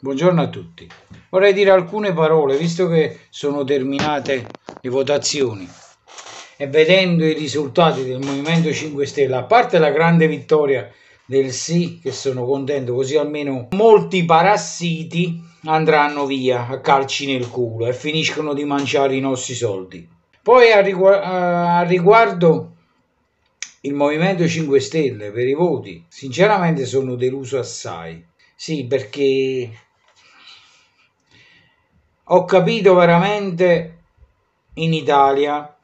Buongiorno a tutti. Vorrei dire alcune parole, visto che sono terminate le votazioni e vedendo i risultati del Movimento 5 Stelle, a parte la grande vittoria del sì, che sono contento, così almeno molti parassiti andranno via a calci nel culo e finiscono di mangiare i nostri soldi. Poi a, rigu a riguardo il Movimento 5 Stelle per i voti, sinceramente sono deluso assai. Sì, perché ho capito veramente in Italia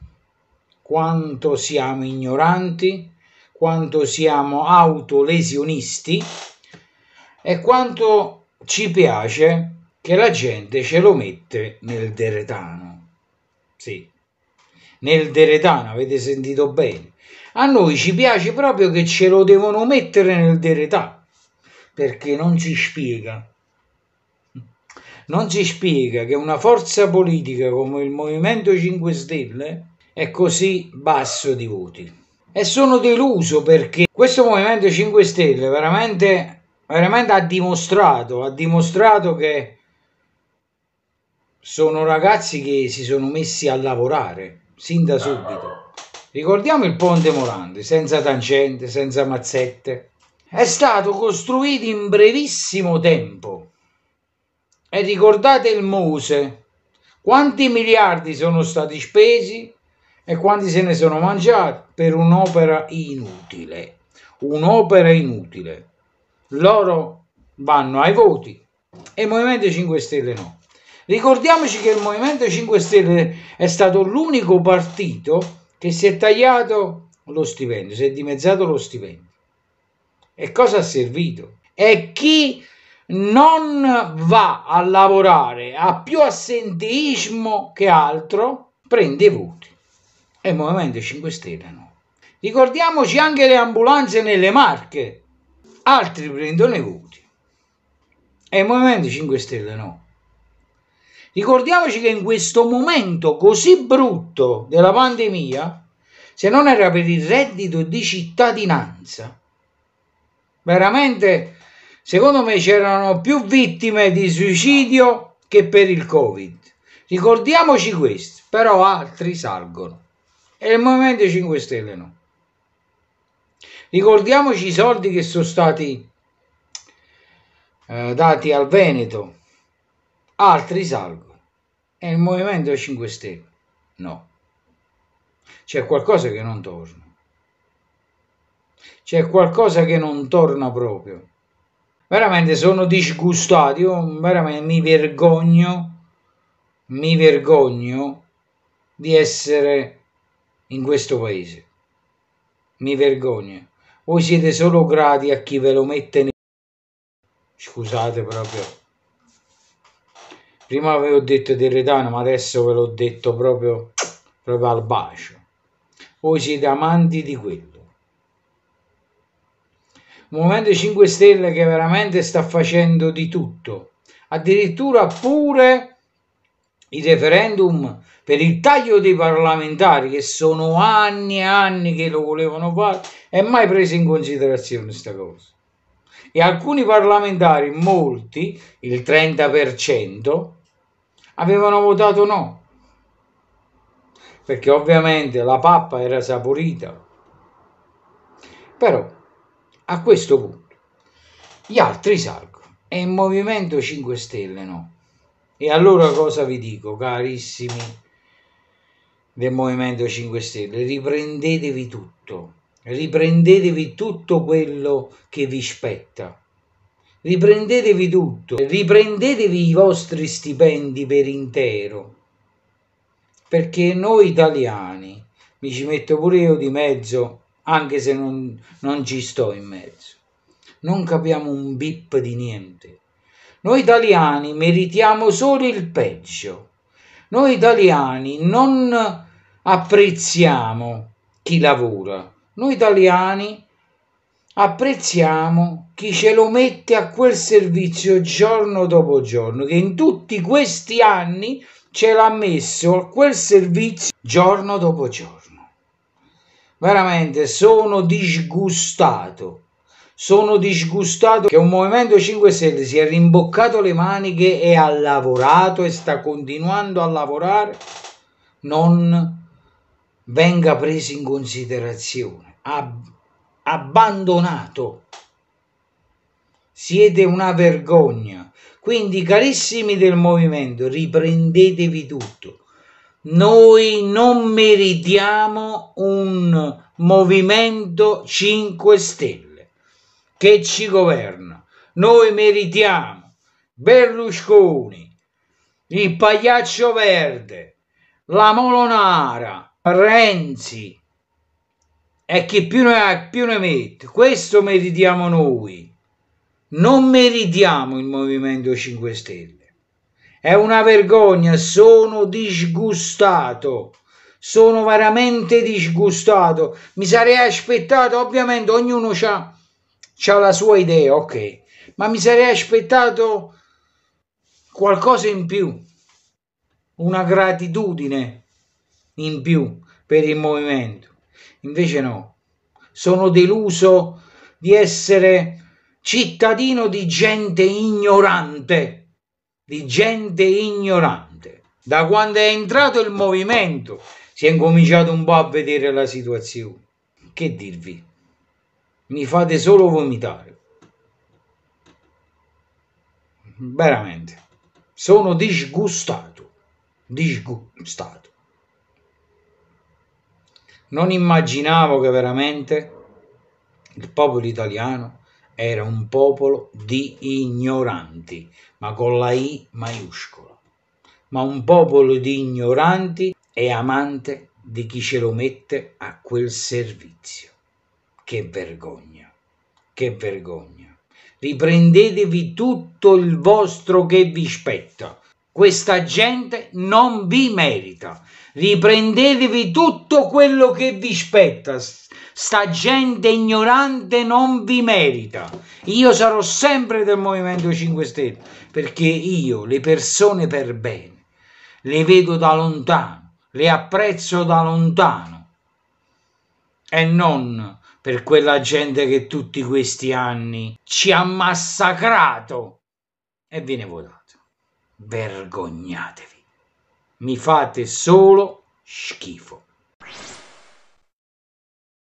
quanto siamo ignoranti, quanto siamo autolesionisti e quanto ci piace che la gente ce lo mette nel deretano. Sì, nel deretano, avete sentito bene. A noi ci piace proprio che ce lo devono mettere nel deretano, perché non si spiega non si spiega che una forza politica come il Movimento 5 Stelle è così basso di voti. E sono deluso perché questo Movimento 5 Stelle veramente, veramente ha dimostrato, ha dimostrato che sono ragazzi che si sono messi a lavorare sin da subito. Ricordiamo il ponte Morandi, senza tangente, senza mazzette. È stato costruito in brevissimo tempo. E ricordate il Mose, quanti miliardi sono stati spesi e quanti se ne sono mangiati per un'opera inutile, un'opera inutile. Loro vanno ai voti e il Movimento 5 Stelle no. Ricordiamoci che il Movimento 5 Stelle è stato l'unico partito che si è tagliato lo stipendio, si è dimezzato lo stipendio. E cosa ha servito? E chi non va a lavorare, ha più assenteismo che altro, prende voti. E il Movimento 5 Stelle no. Ricordiamoci anche le ambulanze nelle Marche, altri prendono i voti. E il Movimento 5 Stelle no. Ricordiamoci che in questo momento così brutto della pandemia, se non era per il reddito di cittadinanza, veramente Secondo me c'erano più vittime di suicidio che per il Covid. Ricordiamoci questo, però altri salgono e il Movimento 5 Stelle no. Ricordiamoci i soldi che sono stati eh, dati al Veneto, altri salgono e il Movimento 5 Stelle no. C'è qualcosa che non torna. C'è qualcosa che non torna proprio veramente sono disgustato, io veramente mi vergogno, mi vergogno di essere in questo paese, mi vergogno. Voi siete solo grati a chi ve lo mette nei... Scusate proprio. Prima avevo detto di retano ma adesso ve l'ho detto proprio, proprio al bacio. Voi siete amanti di quello un Movimento 5 Stelle che veramente sta facendo di tutto, addirittura pure i referendum per il taglio dei parlamentari che sono anni e anni che lo volevano fare, è mai preso in considerazione questa cosa. E alcuni parlamentari, molti, il 30%, avevano votato no, perché ovviamente la pappa era saporita. Però a questo punto gli altri salgono e il Movimento 5 Stelle no. E allora cosa vi dico, carissimi del Movimento 5 Stelle? Riprendetevi tutto, riprendetevi tutto quello che vi spetta. Riprendetevi tutto, riprendetevi i vostri stipendi per intero, perché noi italiani, mi ci metto pure io di mezzo, anche se non, non ci sto in mezzo. Non capiamo un bip di niente. Noi italiani meritiamo solo il peggio. Noi italiani non apprezziamo chi lavora. Noi italiani apprezziamo chi ce lo mette a quel servizio giorno dopo giorno, che in tutti questi anni ce l'ha messo a quel servizio giorno dopo giorno veramente sono disgustato. Sono disgustato che un Movimento 5 Stelle si è rimboccato le maniche e ha lavorato e sta continuando a lavorare, non venga preso in considerazione, Ab- abbandonato. Siete una vergogna. Quindi, carissimi del Movimento, riprendetevi tutto noi non meritiamo un movimento 5 Stelle che ci governa. Noi meritiamo Berlusconi, il Pagliaccio Verde, la Molonara, Renzi e chi più ne ha più ne mette. Questo meritiamo noi. Non meritiamo il Movimento 5 Stelle. È una vergogna, sono disgustato. Sono veramente disgustato. Mi sarei aspettato, ovviamente ognuno ha la sua idea, ok, ma mi sarei aspettato qualcosa in più, una gratitudine in più per il movimento. Invece no, sono deluso di essere cittadino di gente ignorante di gente ignorante. Da quando è entrato il movimento si è incominciato un po' a vedere la situazione. Che dirvi? Mi fate solo vomitare. Veramente. Sono disgustato. Disgustato. Non immaginavo che veramente il popolo italiano era un popolo di ignoranti, ma con la I maiuscola, ma un popolo di ignoranti è amante di chi ce lo mette a quel servizio. Che vergogna, che vergogna. Riprendetevi tutto il vostro che vi spetta questa gente non vi merita. Riprendetevi tutto quello che vi spetta. Sta gente ignorante non vi merita. Io sarò sempre del Movimento 5 Stelle perché io le persone per bene le vedo da lontano, le apprezzo da lontano e non per quella gente che tutti questi anni ci ha massacrato e viene votato vergognatevi, mi fate solo schifo.